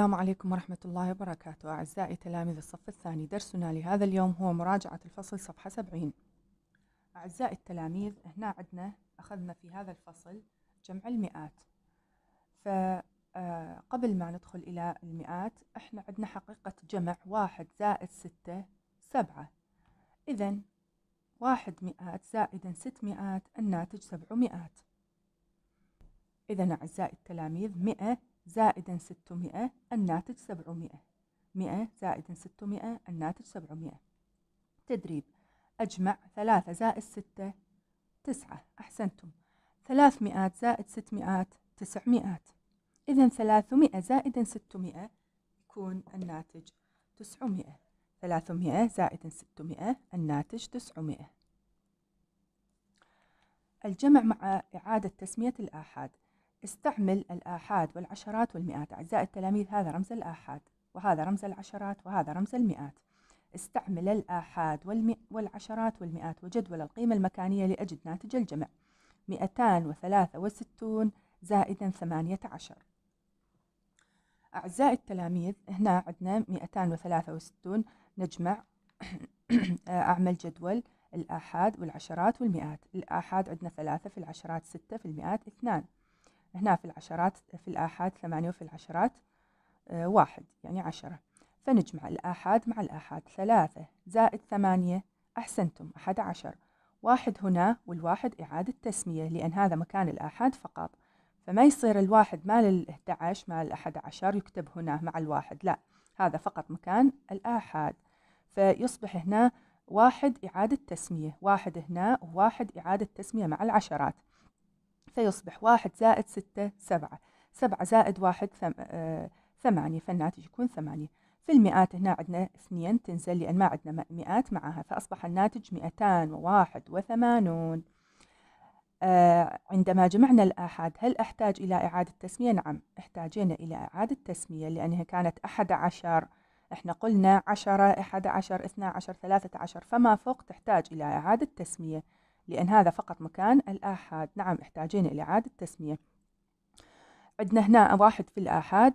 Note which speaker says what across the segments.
Speaker 1: السلام عليكم ورحمة الله وبركاته أعزائي تلاميذ الصف الثاني درسنا لهذا اليوم هو مراجعة الفصل صفحة 70 أعزائي التلاميذ هنا عندنا أخذنا في هذا الفصل جمع المئات فقبل آه، ما ندخل إلى المئات إحنا عندنا حقيقة جمع واحد زائد ستة سبعة إذا واحد مئات زائدا ست مئات الناتج سبع مئات إذا أعزائي التلاميذ مئة زائدا 600 الناتج 700 100 زائدا 600 الناتج 700 تدريب أجمع 3 زائد 6 9 أحسنتم 300 زائد 600 900 إذا 300 زائد 600 يكون الناتج 900 300 زائد 600 الناتج 900 الجمع مع إعادة تسمية الآحاد استعمل الآحاد والعشرات والمئات أعزائي التلاميذ هذا رمز الآحاد وهذا رمز العشرات وهذا رمز المئات استعمل الآحاد والمئ والعشرات والمئات وجدول القيمة المكانية لأجد ناتج الجمع 263 زائدا 18 أعزائي التلاميذ هنا عندنا 263 نجمع أعمل جدول الآحاد والعشرات والمئات الآحاد عندنا ثلاثة في العشرات ستة في المئات اثنان هنا في العشرات في الآحاد ثمانية وفي العشرات آه، واحد يعني عشرة فنجمع الآحاد مع الآحاد ثلاثة زائد ثمانية أحسنتم أحد عشر واحد هنا والواحد إعادة تسمية لأن هذا مكان الآحاد فقط فما يصير الواحد مال الأحد عشر مال الأحد عشر يكتب هنا مع الواحد لا هذا فقط مكان الآحاد فيصبح هنا واحد إعادة تسمية واحد هنا وواحد إعادة تسمية مع العشرات يصبح واحد زائد ستة سبعة سبعة زائد واحد ثم آه، ثمانية فالناتج يكون ثمانية في المئات هنا عندنا اثنين تنزل لأن ما عندنا مئات معها فأصبح الناتج مئتان وواحد وثمانون آه عندما جمعنا الآحاد هل أحتاج إلى إعادة تسمية؟ نعم احتاجينا إلى إعادة تسمية لأنها كانت أحد عشر احنا قلنا عشرة أحد عشر اثنى عشر ثلاثة عشر فما فوق تحتاج إلى إعادة تسمية لأن هذا فقط مكان الآحاد نعم احتاجين إلى إعادة تسمية عندنا هنا واحد في الآحاد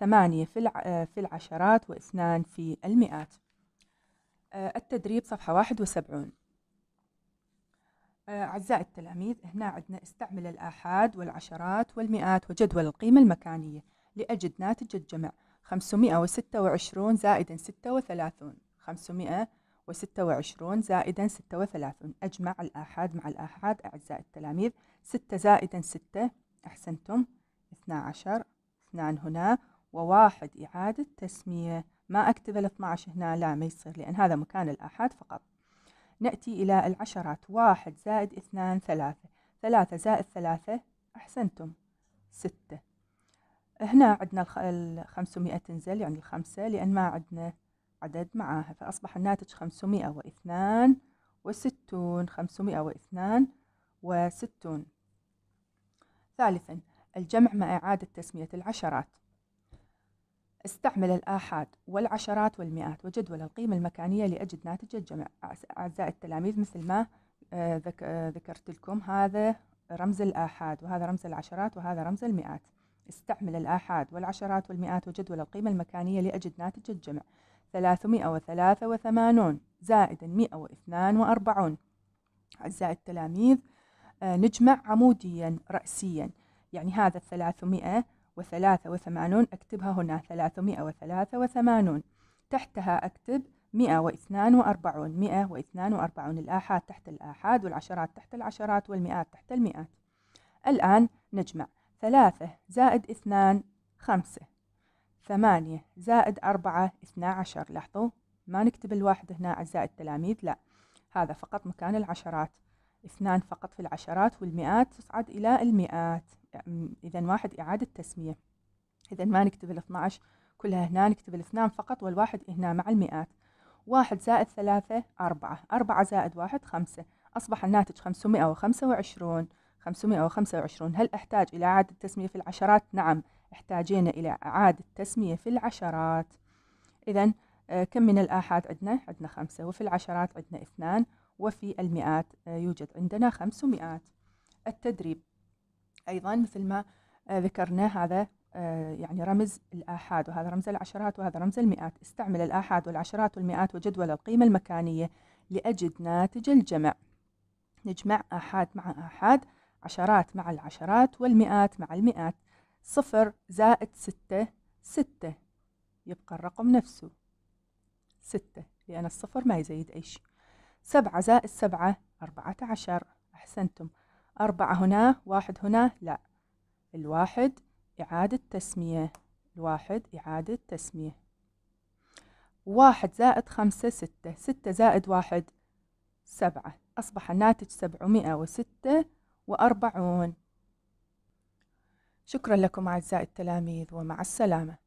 Speaker 1: ثمانية في, الع... في العشرات واثنان في المئات آه، التدريب صفحة واحد وسبعون آه، أعزائي التلاميذ هنا عندنا استعمل الآحاد والعشرات والمئات وجدول القيمة المكانية لأجد ناتج الجمع 526 زائدا 36 500 وعشرون زائدا ستة وثلاثون أجمع الآحاد مع الآحاد أعزائي التلاميذ ستة زائدا ستة أحسنتم اثنا عشر اثنان هنا وواحد إعادة تسمية ما أكتب الاثنى عشر هنا لا ما يصير لأن هذا مكان الآحاد فقط نأتي إلى العشرات واحد زائد اثنان ثلاثة ثلاثة زائد ثلاثة أحسنتم ستة هنا عندنا الخمسمائة تنزل يعني الخمسة لأن ما عندنا عدد معاها فأصبح الناتج خمسمائة واثنان وستون خمسمائة واثنان وستون ثالثا الجمع مع إعادة تسمية العشرات استعمل الآحاد والعشرات والمئات وجدول القيمة المكانية لأجد ناتج الجمع أعزائي التلاميذ مثل ما آه، آه، ذكرت لكم هذا رمز الآحاد وهذا رمز العشرات وهذا رمز المئات استعمل الآحاد والعشرات والمئات وجدول القيمة المكانية لأجد ناتج الجمع ثلاثمائة وثلاثة وثمانون زائد مئة واثنان وأربعون أعزائي التلاميذ آه، نجمع عموديا رأسيا يعني هذا الثلاثمائة وثلاثة وثمانون أكتبها هنا ثلاثمائة وثلاثة وثمانون تحتها أكتب مئة واثنان وأربعون مئة واثنان وأربعون الآحاد تحت الآحاد والعشرات تحت العشرات والمئات تحت المئات الآن نجمع ثلاثة زائد اثنان خمسة ثمانية زائد أربعة اثنا عشر لاحظوا ما نكتب الواحد هنا أعزائي التلاميذ لا هذا فقط مكان العشرات اثنان فقط في العشرات والمئات تصعد إلى المئات إذا واحد إعادة تسمية إذا ما نكتب الاثنا عشر كلها هنا نكتب الاثنان فقط والواحد هنا مع المئات واحد زائد ثلاثة أربعة أربعة زائد واحد خمسة أصبح الناتج وخمسة وعشرون وخمسة وعشرون هل أحتاج إلى إعادة تسمية في العشرات؟ نعم احتاجينا إلى إعادة تسمية في العشرات إذا آه، كم من الآحاد عندنا؟ عندنا خمسة وفي العشرات عندنا اثنان وفي المئات آه، يوجد عندنا خمس مئات التدريب أيضا مثل ما آه، ذكرنا هذا يعني رمز الآحاد وهذا رمز العشرات وهذا رمز المئات استعمل الآحاد والعشرات والمئات وجدول القيمة المكانية لأجد ناتج الجمع نجمع آحاد مع آحاد عشرات مع العشرات والمئات مع المئات صفر زائد ستة ستة يبقى الرقم نفسه ستة لأن الصفر ما يزيد أي شيء سبعة زائد سبعة أربعة عشر أحسنتم أربعة هنا واحد هنا لا الواحد إعادة تسمية الواحد إعادة تسمية واحد زائد خمسة ستة ستة زائد واحد سبعة أصبح الناتج سبعمائة وستة وأربعون شكرا لكم أعزائي التلاميذ ومع السلامة